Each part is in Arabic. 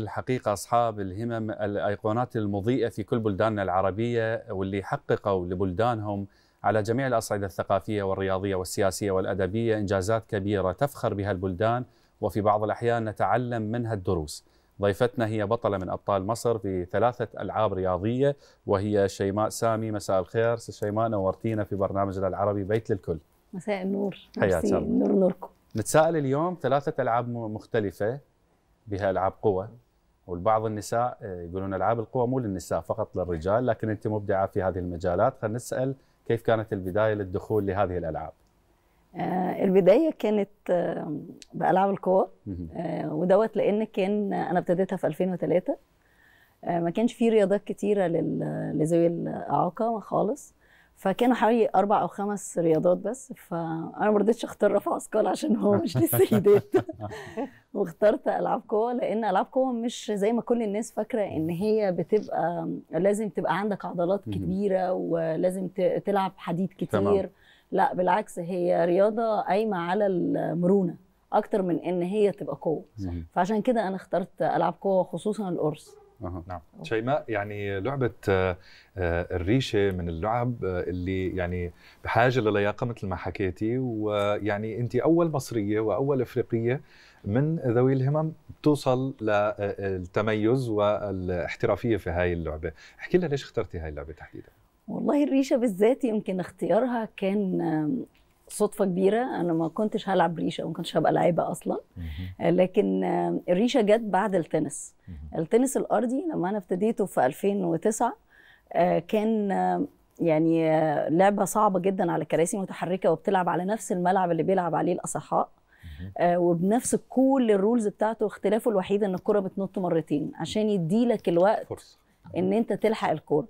الحقيقة أصحاب الهمم الأيقونات المضيئة في كل بلداننا العربية واللي حققوا لبلدانهم على جميع الأصعدة الثقافية والرياضية والسياسية والأدبية إنجازات كبيرة تفخر بها البلدان وفي بعض الأحيان نتعلم منها الدروس ضيفتنا هي بطلة من أبطال مصر في ثلاثة ألعاب رياضية وهي شيماء سامي مساء الخير شيماء نورتينا في برنامجنا العربي بيت للكل مساء النور حياك الله نور نوركم نتساءل اليوم ثلاثة ألعاب مختلفة بها العاب قوى والبعض النساء آه، يقولون العاب القوى مو للنساء فقط للرجال لكن انت مبدعه في هذه المجالات خلينا نسال كيف كانت البدايه للدخول لهذه الالعاب؟ آه، البدايه كانت آه، بالعاب القوى ودوت لان كان انا ابتديتها في 2003 ما كانش في رياضات كتيره لذوي الاعاقه خالص فكانوا حوالي اربع او خمس رياضات بس فانا ما رضيتش اختار رفع اثقال عشان هو مش للسيدات واخترت العاب قوه لان العاب قوه مش زي ما كل الناس فاكره ان هي بتبقى لازم تبقى عندك عضلات كبيره ولازم تلعب حديد كتير تمام. لا بالعكس هي رياضه قايمه على المرونه اكتر من ان هي تبقى قوه فعشان كده انا اخترت العاب قوه خصوصا القرص نعم شيماء يعني لعبه آه، آه، الريشه من اللعب آه، اللي يعني بحاجه للياقه مثل ما حكيتي ويعني انت اول مصريه واول افريقيه من ذوي الهمم توصل للتميز والاحترافيه في هاي اللعبه احكي لنا ليش اخترتي هاي اللعبه تحديدا والله الريشه بالذات يمكن اختيارها كان صدفه كبيره انا ما كنتش هلعب ريشه وما كنتش هبقى لعيبه اصلا آه، لكن آه، الريشه جت بعد التنس التنس الارضي لما انا ابتديته في 2009 آه، كان يعني لعبه صعبه جدا على كراسي متحركه وبتلعب على نفس الملعب اللي بيلعب عليه الاصحاء وبنفس كل الرولز بتاعته اختلافه الوحيد ان الكره بتنط مرتين عشان يديلك الوقت فرصه ان انت تلحق الكوره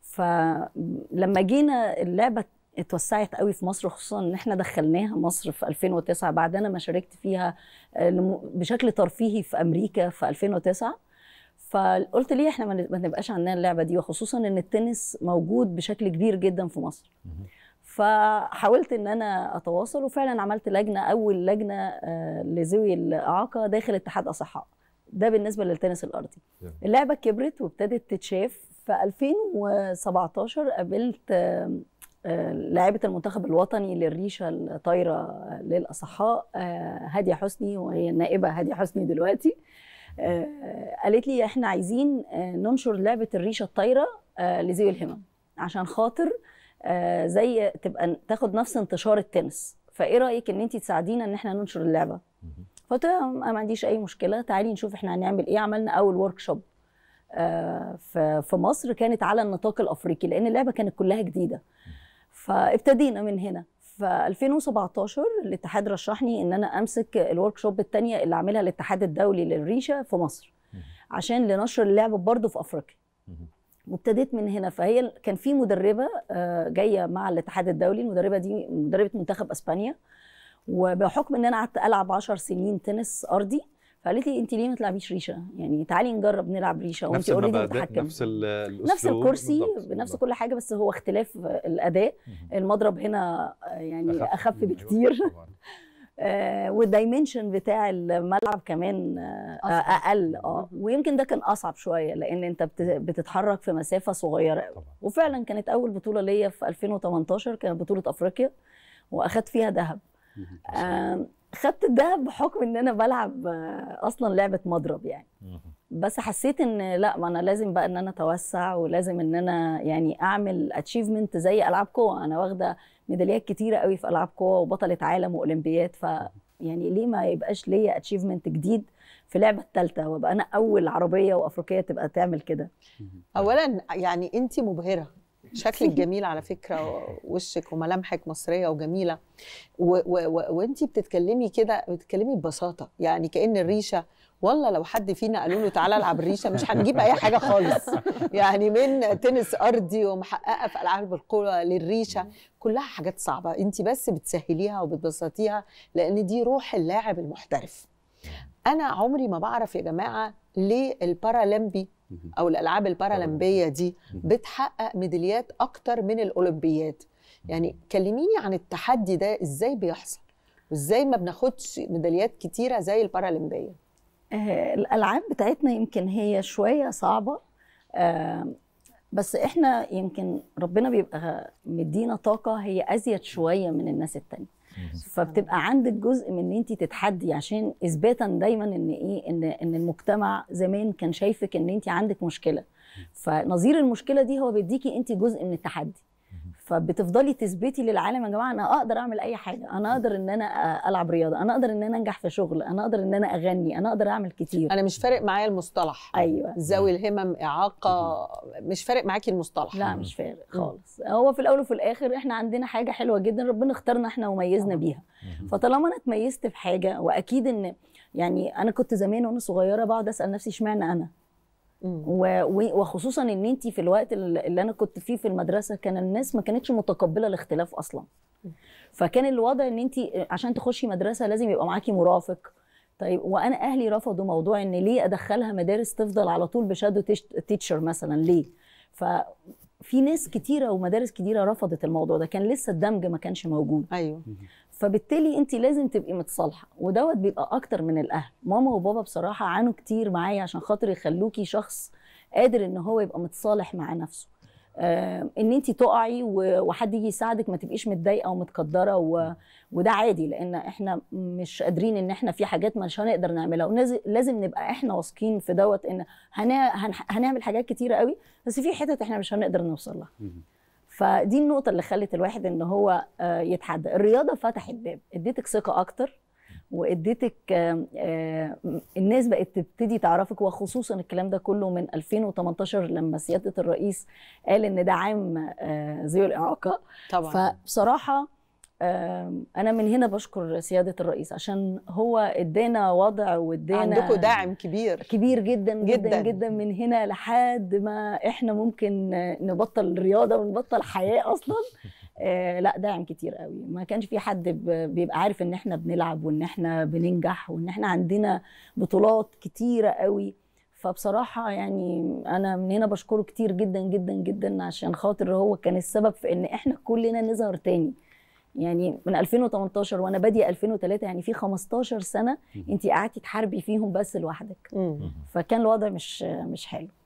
فلما جينا اللعبه اتوسعت قوي في مصر خصوصا ان احنا دخلناها مصر في 2009 بعد انا ما شاركت فيها آه، بشكل ترفيهي في امريكا في 2009 فقلت ليه احنا ما نبقاش عندنا اللعبه دي وخصوصا ان التنس موجود بشكل كبير جدا في مصر فحاولت ان انا اتواصل وفعلا عملت لجنه اول لجنه آه، لذوي الاعاقه داخل اتحاد اصحاء ده بالنسبه للتنس الارضي اللعبه كبرت وابتدت تتشاف في 2017 قابلت لاعبة المنتخب الوطني للريشة الطايرة للأصحاء آه، هادية حسني وهي النائبة هادية حسني دلوقتي آه، قالت لي احنا عايزين آه، ننشر لعبة الريشة الطايرة لذوي الهمم عشان خاطر زي تبقى تاخد نفس انتشار التنس فايه رايك ان انت تساعدينا ان احنا ننشر اللعبه فقلت ما عنديش اي مشكله تعالي نشوف احنا هنعمل ايه عملنا اول ورك شوب في مصر كانت على النطاق الافريقي لان اللعبه كانت كلها جديده فابتدينا من هنا ف 2017 الاتحاد رشحني ان انا امسك الورك شوب الثانيه اللي عاملها الاتحاد الدولي للريشه في مصر عشان لنشر اللعبه برضه في افريقيا وابتديت من هنا فهي كان في مدربه آه، جايه مع الاتحاد الدولي المدربه دي مدربه منتخب اسبانيا وبحكم ان انا قعدت العب 10 سنين تنس ارضي فقالت لي انت ليه ما تلعبيش ريشه يعني تعالي نجرب نلعب ريشه وانت اوريدي متحكم نفس الاسلوب نفس الكرسي بنفس كل حاجه بس هو اختلاف الاداء المضرب هنا يعني اخف, أخف أيوة، بكتير أيوة، آه، والدايمنشن بتاع الملعب كمان آه، اقل اه ويمكن ده كان اصعب شويه لان انت بتتحرك في مسافه صغيره قوي وفعلا كانت اول بطوله ليا في 2018 كانت بطوله افريقيا واخدت فيها ذهب خدت ده بحكم ان انا بلعب اصلا لعبه مضرب يعني بس حسيت ان لا ما انا لازم بقى ان انا اتوسع ولازم ان انا يعني اعمل اتشيفمنت زي العاب قوه انا واخده ميداليات كتيره قوي في العاب قوه وبطله عالم واولمبيات ف يعني ليه ما يبقاش ليا اتشيفمنت جديد في لعبه الثالثه وابقى انا اول عربيه وافريقيه تبقى تعمل كده اولا يعني انت مبهره شكلك جميل على فكره وشك وملامحك مصريه وجميله وانت بتتكلمي كده بتتكلمي ببساطه يعني كان الريشه والله لو حد فينا قالوا له تعالى العب الريشه مش هنجيب اي حاجه خالص يعني من تنس ارضي ومحققه في العاب القوى للريشه كلها حاجات صعبه انت بس بتسهليها وبتبسطيها لان دي روح اللاعب المحترف انا عمري ما بعرف يا جماعه ليه البارالمبي او الالعاب البارالمبيه دي بتحقق ميداليات اكتر من الاولمبياد يعني كلميني عن التحدي ده ازاي بيحصل وازاي ما بناخدش ميداليات كتيره زي البارالمبيه آه الالعاب بتاعتنا يمكن هي شويه صعبه آه بس احنا يمكن ربنا بيبقى مدينا طاقه هي ازيد شويه من الناس التانيه فبتبقى عندك جزء من ان انت تتحدي عشان اثباتا دايما ان ايه ان ان المجتمع زمان كان شايفك ان انت عندك مشكله فنظير المشكله دي هو بيديكي انت جزء من التحدي فبتفضلي تثبتي للعالم يا جماعه انا اقدر اعمل اي حاجه انا اقدر ان انا العب رياضه انا اقدر ان انا انجح في شغل انا اقدر ان انا اغني انا اقدر اعمل كتير انا مش فارق معايا المصطلح ايوه ذوي الهمم اعاقه مش فارق معاكي المصطلح لا مش فارق خالص هو في الاول وفي الاخر احنا عندنا حاجه حلوه جدا ربنا اختارنا احنا وميزنا آه. بيها فطالما انا اتميزت في حاجه واكيد ان يعني انا كنت زمان وانا صغيره بقعد اسال نفسي اشمعنى انا وخصوصا ان انت في الوقت اللي انا كنت فيه في المدرسه كان الناس ما كانتش متقبله الاختلاف اصلا فكان الوضع ان انت عشان تخشي مدرسه لازم يبقى معاكي مرافق طيب وانا اهلي رفضوا موضوع ان ليه ادخلها مدارس تفضل على طول بشادو تيتشر مثلا ليه ففي ناس كتيره ومدارس كتيره رفضت الموضوع ده كان لسه الدمج ما كانش موجود ايوه فبالتالي انت لازم تبقي متصالحه ودوت بيبقى اكتر من الاهل ماما وبابا بصراحه عانوا كتير معايا عشان خاطر يخلوكي شخص قادر ان هو يبقى متصالح مع نفسه آه، ان انت تقعي وحد يجي يساعدك ما تبقيش متضايقه ومتقدره و... وده عادي لان احنا مش قادرين ان احنا في حاجات مش هنقدر نعملها ولازم نبقى احنا واثقين في دوت ان هن... هن... هنعمل حاجات كتيره قوي بس في حتت احنا مش هنقدر نوصل لها فدي النقطه اللي خلت الواحد ان هو آه، يتحدى الرياضه فتحت باب اديتك ثقه اكتر واديتك الناس بقت تبتدي تعرفك وخصوصا الكلام ده كله من 2018 لما سياده الرئيس قال ان ده عام آه، ذوي الاعاقه طبعا فبصراحه انا من هنا بشكر سياده الرئيس عشان هو ادانا وضع وادانا عندكم دعم كبير كبير جدا جدا جدا, جداً من هنا لحد ما احنا ممكن نبطل رياضه ونبطل حياه اصلا آه لا داعم كتير قوي ما كانش في حد بيبقى عارف ان احنا بنلعب وان احنا بننجح وان احنا عندنا بطولات كتيره قوي فبصراحة يعني أنا من هنا بشكره كتير جدا جدا جدا عشان خاطر هو كان السبب في إن إحنا كلنا نظهر تاني يعني من 2018 وانا باديه 2003 يعني في 15 سنه انت قعدتي تحاربي فيهم بس لوحدك فكان الوضع مش مش حلو